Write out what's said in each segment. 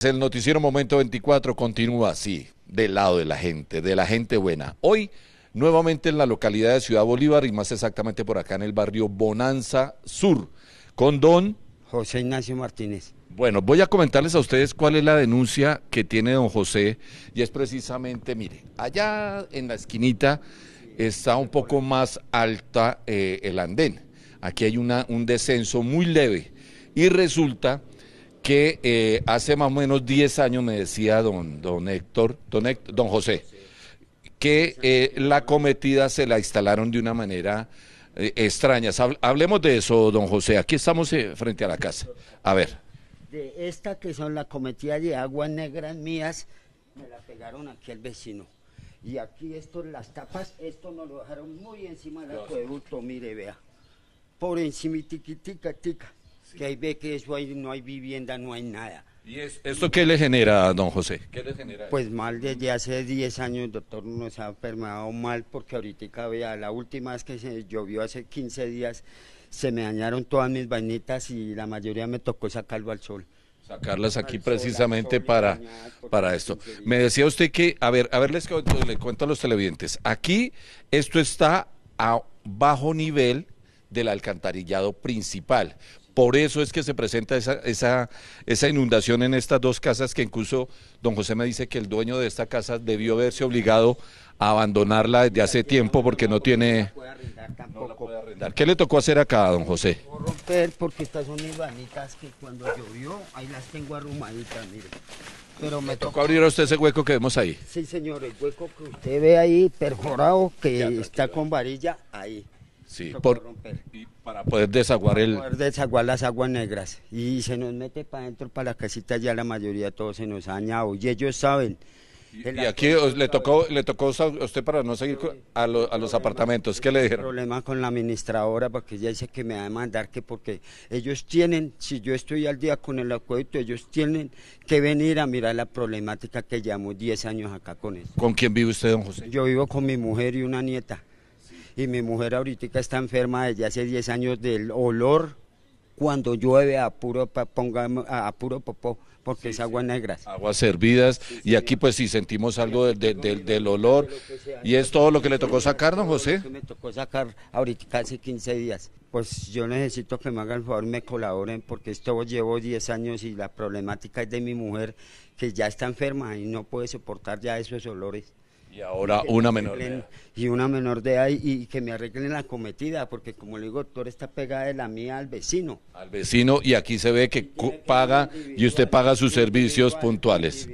El noticiero Momento 24 continúa así, del lado de la gente, de la gente buena. Hoy, nuevamente en la localidad de Ciudad Bolívar y más exactamente por acá en el barrio Bonanza Sur, con don José Ignacio Martínez. Bueno, voy a comentarles a ustedes cuál es la denuncia que tiene don José y es precisamente, mire, allá en la esquinita está un poco más alta eh, el andén. Aquí hay un descenso muy leve y resulta que eh, hace más o menos 10 años me decía don, don Héctor, don, José, que eh, la cometida se la instalaron de una manera eh, extraña. Hablemos de eso, don José. Aquí estamos frente a la casa. A ver. De esta que son la cometida de aguas negras mías, me la pegaron aquí el vecino. Y aquí esto, las tapas, esto nos lo dejaron muy encima del acueducto, mire, vea. Por encima, tiquitica, tica. Que ahí ve que eso no hay vivienda, no hay nada. ¿Y esto qué le genera, don José? ¿Qué le genera? Pues mal, desde hace 10 años, doctor, nos ha enfermado mal porque ahorita, vea, la última vez que se llovió hace 15 días, se me dañaron todas mis vainitas y la mayoría me tocó sacarlo al sol. Sacarlas aquí precisamente para, para esto. Me decía usted que, a ver, a verles les le cuento a los televidentes. Aquí esto está a bajo nivel del alcantarillado principal. Por eso es que se presenta esa, esa, inundación en estas dos casas que incluso don José me dice que el dueño de esta casa debió verse obligado a abandonarla desde hace tiempo porque no tiene... No ¿Qué le tocó hacer acá, don José? romper porque estas son ibanitas que cuando llovió, ahí las tengo arrumaditas, mire. Pero me tocó, abrir a usted ese hueco que vemos ahí. Sí, señor, el hueco que usted ve ahí perforado, que está con varilla, ahí. Sí, para poder desaguar el... desaguar las aguas negras. Y se nos mete para adentro, para las casitas, ya la mayoría todo se nos ha añado. Y ellos saben. Y, aquí le tocó le tocó a usted para no seguir a, los apartamentos. ¿Qué le dijeron? Problema con la administradora porque ella dice que me va a demandar que porque ellos tienen, si yo estoy al día con el acueducto, ellos tienen que venir a mirar la problemática que llevamos 10 años acá con eso. ¿Con quién vive usted, don José? Yo vivo con mi mujer y una nieta y mi mujer ahorita está enferma desde hace 10 años del olor cuando llueve a puro, a, puro popó porque es agua negra. Aguas hervidas, y aquí pues si sentimos algo del olor, y es todo lo que le tocó sacar, don José. Me tocó sacar ahorita hace 15 días. Pues yo necesito que me hagan el favor, me colaboren, porque esto llevo 10 años y la problemática es de mi mujer, que ya está enferma y no puede soportar ya esos olores. Y ahora una menor de ahí Y una menor de y, que me arreglen la cometida, porque como le digo, doctor, está pegada de la mía al vecino. Al vecino y aquí se ve que, paga y usted paga sus servicios puntuales.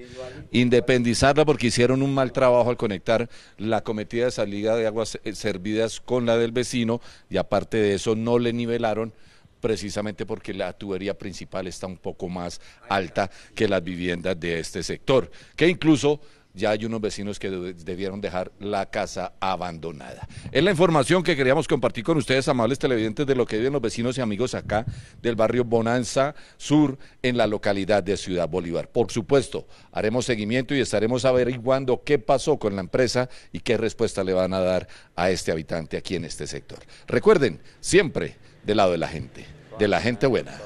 Independizarla porque hicieron un mal trabajo al conectar la cometida de salida de aguas eh, servidas con la del vecino y aparte de eso no le nivelaron precisamente porque la tubería principal está un poco más alta que las viviendas de este sector, que incluso ya hay unos vecinos que debieron dejar la casa abandonada. Es la información que queríamos compartir con ustedes, amables televidentes, de lo que viven los vecinos y amigos acá del barrio Bonanza Sur, en la localidad de Ciudad Bolívar. Por supuesto, haremos seguimiento y estaremos averiguando qué pasó con la empresa y qué respuesta le van a dar a este habitante aquí en este sector. Recuerden, siempre del lado de la gente, de la gente buena.